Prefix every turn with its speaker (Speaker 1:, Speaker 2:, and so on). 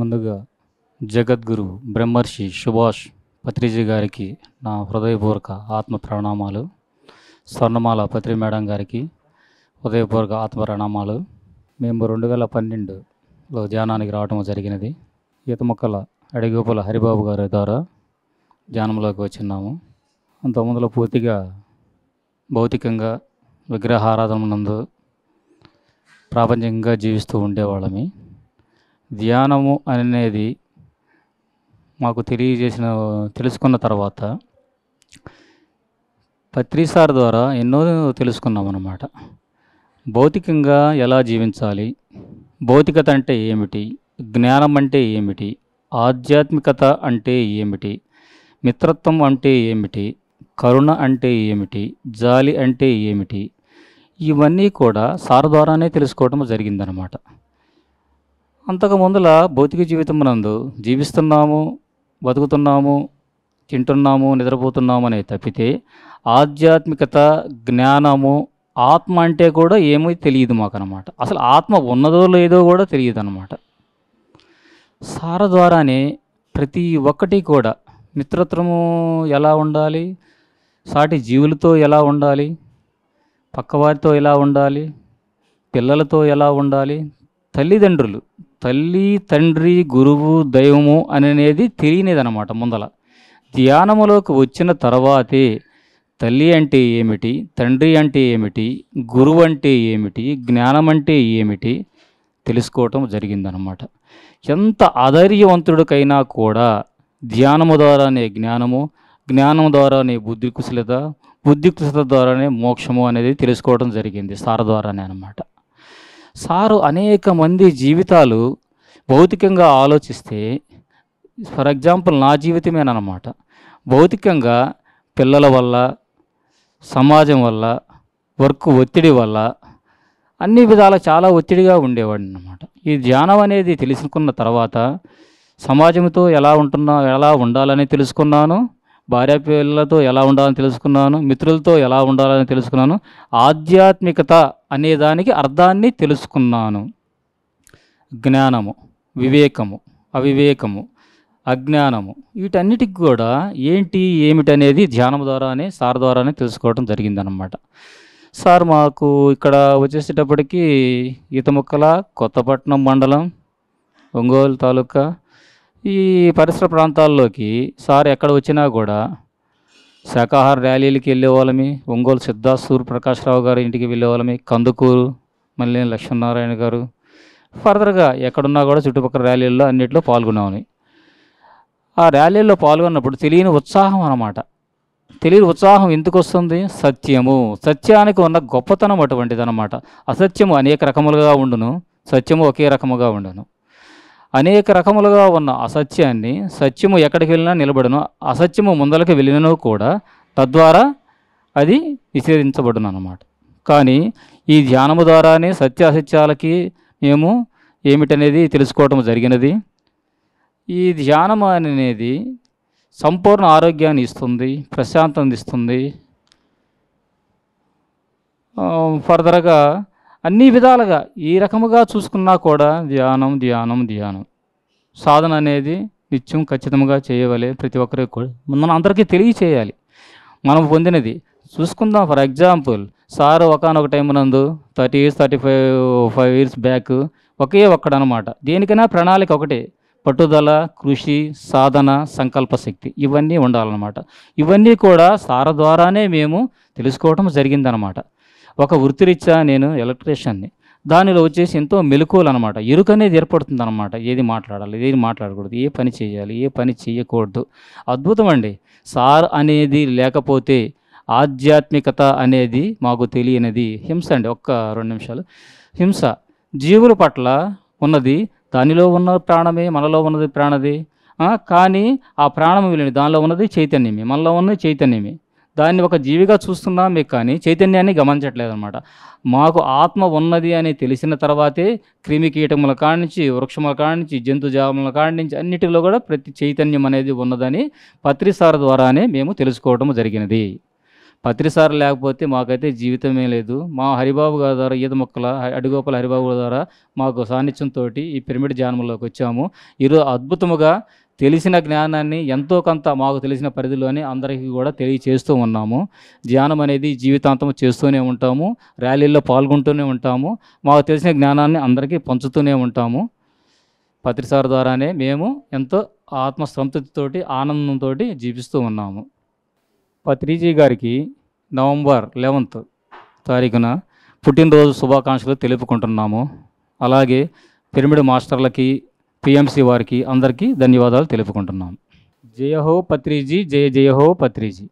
Speaker 1: ముందుగా జగద్గురు బ్రహ్మర్షి సుభాష్ పత్రిజీ గారికి నా హృదయపూర్వక ఆత్మ ప్రణామాలు స్వర్ణమాల పత్రి మేడం గారికి హృదయపూర్వక ఆత్మ ప్రణామాలు మేము రెండు వేల పన్నెండులో ధ్యానానికి రావడం జరిగినది ఈత మొక్కల అడిగోపుల హరిబాబు గారి ద్వారా ధ్యానంలోకి వచ్చినాము ముందులో పూర్తిగా భౌతికంగా విగ్రహారాధన నందు ప్రాపంచంగా జీవిస్తూ ఉండేవాళ్ళమే ధ్యానము అనేది మాకు తెలియజేసిన తెలుసుకున్న తర్వాత పత్రిసార్ ద్వారా ఎన్నో తెలుసుకున్నాం అన్నమాట భౌతికంగా ఎలా జీవించాలి భౌతికత అంటే ఏమిటి జ్ఞానం అంటే ఏమిటి ఆధ్యాత్మికత అంటే ఏమిటి మిత్రత్వం అంటే ఏమిటి కరుణ అంటే ఏమిటి జాలి అంటే ఏమిటి ఇవన్నీ కూడా సార్ ద్వారానే తెలుసుకోవటం జరిగిందనమాట అంతకు ముందుల భౌతిక జీవితం నందు జీవిస్తున్నాము బతుకుతున్నాము తింటున్నాము నిద్రపోతున్నాము అనేది తప్పితే ఆధ్యాత్మికత జ్ఞానము ఆత్మ అంటే కూడా ఏమీ తెలియదు మాకనమాట అసలు ఆత్మ ఉన్నదో లేదో కూడా తెలియదు అనమాట సార ద్వారానే ప్రతి ఒక్కటి కూడా మిత్రత్వము ఎలా ఉండాలి సాటి జీవులతో ఎలా ఉండాలి పక్కవారితో ఎలా ఉండాలి పిల్లలతో ఎలా ఉండాలి తల్లిదండ్రులు తల్లి తండ్రి గురువు దైవము అనేది తెలియనిదనమాట ముందల ధ్యానములోకి వచ్చిన తర్వాతే తల్లి అంటే ఏమిటి తండ్రి అంటే ఏమిటి గురువు అంటే ఏమిటి జ్ఞానం అంటే ఏమిటి తెలుసుకోవటం జరిగిందనమాట ఎంత ఆధర్యవంతుడికైనా కూడా ధ్యానము ద్వారానే జ్ఞానము జ్ఞానం ద్వారానే బుద్ధి కుశలత బుద్ధి కుశలత ద్వారానే మోక్షము అనేది తెలుసుకోవడం జరిగింది సార ద్వారానే అనమాట సారు అనేక మంది జీవితాలు భౌతికంగా ఆలోచిస్తే ఫర్ ఎగ్జాంపుల్ నా జీవితమేనమాట భౌతికంగా పిల్లల వల్ల సమాజం వల్ల వర్క్ ఒత్తిడి వల్ల అన్ని విధాల చాలా ఒత్తిడిగా ఉండేవాడిని అనమాట ఈ ధ్యానం అనేది తెలుసుకున్న తర్వాత సమాజంతో ఎలా ఉంటున్నా ఎలా ఉండాలని తెలుసుకున్నాను భార్య పిల్లలతో ఎలా ఉండాలని తెలుసుకున్నాను మిత్రులతో ఎలా ఉండాలని తెలుసుకున్నాను ఆధ్యాత్మికత అనేదానికి అర్థాన్ని తెలుసుకున్నాను జ్ఞానము వివేకము అవివేకము అజ్ఞానము వీటన్నిటికి కూడా ఏంటి ఏమిటనేది ధ్యానం ద్వారానే సార్ ద్వారానే తెలుసుకోవడం జరిగిందనమాట సార్ మాకు ఇక్కడ వచ్చేసేటప్పటికి ఈతముక్కల కొత్తపట్నం మండలం ఒంగోలు తాలూకా ఈ పరిసర ప్రాంతాల్లోకి సార్ ఎక్కడ వచ్చినా కూడా శాఖాహార ర్యాలీలకి వెళ్ళే వాళ్ళమి ఒంగోలు సిద్ధా ప్రకాశ్రావు గారి ఇంటికి వెళ్ళే వాళ్ళమి కందుకూరు మళ్ళీ లక్ష్మీనారాయణ గారు ఫర్దర్గా ఎక్కడున్నా కూడా చుట్టుపక్కల ర్యాలీల్లో అన్నింటిలో పాల్గొన్నామని ఆ ర్యాలీల్లో పాల్గొన్నప్పుడు తెలియని ఉత్సాహం అన్నమాట తెలియని ఉత్సాహం ఎందుకు వస్తుంది సత్యము సత్యానికి ఉన్న గొప్పతనం అటువంటిది అనమాట అసత్యము అనేక రకములుగా ఉండును సత్యము ఒకే రకముగా ఉండును అనేక రకములుగా ఉన్న అసత్యాన్ని సత్యము ఎక్కడికి వెళ్ళినా నిలబడను అసత్యము ముందలకు వెళ్ళినను కూడా తద్వారా అది నిషేధించబడును అన్నమాట కానీ ఈ ధ్యానము ద్వారానే సత్య అసత్యాలకి మేము ఏమిటనేది తెలుసుకోవటం జరిగినది ఈ ధ్యానం అనేది సంపూర్ణ ఆరోగ్యాన్ని ఇస్తుంది ప్రశాంతం ఇస్తుంది ఫర్దర్గా అన్ని విధాలుగా ఈ రకముగా చూసుకున్నా కూడా ధ్యానం ధ్యానం ధ్యానం సాధన అనేది నిత్యం ఖచ్చితంగా చేయవలే ప్రతి ఒక్కరికి కూడా మనం అందరికీ తెలియచేయాలి మనం పొందినది చూసుకుందాం ఫర్ ఎగ్జాంపుల్ సార్ ఒకనొక టైం నందు thirty years thirty five five years back ఒకే ఒక్కడనమాట దేనికైనా ప్రణాళిక ఒకటే పట్టుదల కృషి సాధన సంకల్ప శక్తి ఇవన్నీ ఉండాలన్నమాట ఇవన్నీ కూడా సార ద్వారానే మేము తెలుసుకోవటం జరిగిందనమాట ఒక వృత్తిరీత్యా నేను ఎలక్ట్రీషియన్ని దానిలో వచ్చేసి ఎంతో మెలకువలు అనమాట ఎరుక అనేది ఏర్పడుతుంది అనమాట ఏది మాట్లాడాలి ఏది మాట్లాడకూడదు ఏ పని చేయాలి ఏ పని చేయకూడదు అద్భుతం అండి సార్ అనేది లేకపోతే ఆధ్యాత్మికత అనేది మాకు తెలియనిది హింస అండి ఒక్క రెండు నిమిషాలు హింస జీవుల పట్ల ఉన్నది దానిలో ఉన్న ప్రాణమే మనలో ఉన్నది ప్రాణది కానీ ఆ ప్రాణం విలువ దానిలో ఉన్నది చైతన్యమే మనలో ఉన్నది చైతన్యమే దాన్ని ఒక జీవిగా చూస్తున్నామే కానీ చైతన్యాన్ని గమనించట్లేదు అనమాట మాకు ఆత్మ ఉన్నది అని తెలిసిన తర్వాతే క్రిమి కీటముల నుంచి వృక్షముల కానించి జంతుజాముల నుంచి అన్నిటిలో కూడా ప్రతి చైతన్యం అనేది ఉన్నదని పత్రిసార ద్వారానే మేము తెలుసుకోవటం జరిగినది పత్రిసార లేకపోతే మాకైతే జీవితమే లేదు మా హరిబాబు గారి ద్వారా ఈత మొక్కల అడిగోపల హరిబాబు గారి ద్వారా మాకు సాన్నిధ్యంతో ఈ పిరమిడ్ జానములోకి వచ్చాము ఈరోజు అద్భుతముగా తెలిసిన జ్ఞానాన్ని ఎంతో కొంత మాకు తెలిసిన పరిధిలోనే అందరికీ కూడా తెలియచేస్తూ ఉన్నాము ధ్యానం అనేది జీవితాంతం చేస్తూనే ఉంటాము ర్యాలీల్లో పాల్గొంటూనే ఉంటాము మాకు తెలిసిన జ్ఞానాన్ని అందరికీ పంచుతూనే ఉంటాము పత్రిసార్ ద్వారానే మేము ఎంతో ఆత్మ ఆనందంతో జీవిస్తూ ఉన్నాము పత్రిజీ గారికి నవంబర్ లెవెంత్ తారీఖున పుట్టినరోజు శుభాకాంక్షలు తెలుపుకుంటున్నాము అలాగే పిరమిడ్ మాస్టర్లకి పిఎంసి వారికి అందరికీ ధన్యవాదాలు తెలుపుకుంటున్నాం జయహో పత్రిజీ జయ జయహో పత్రిజీ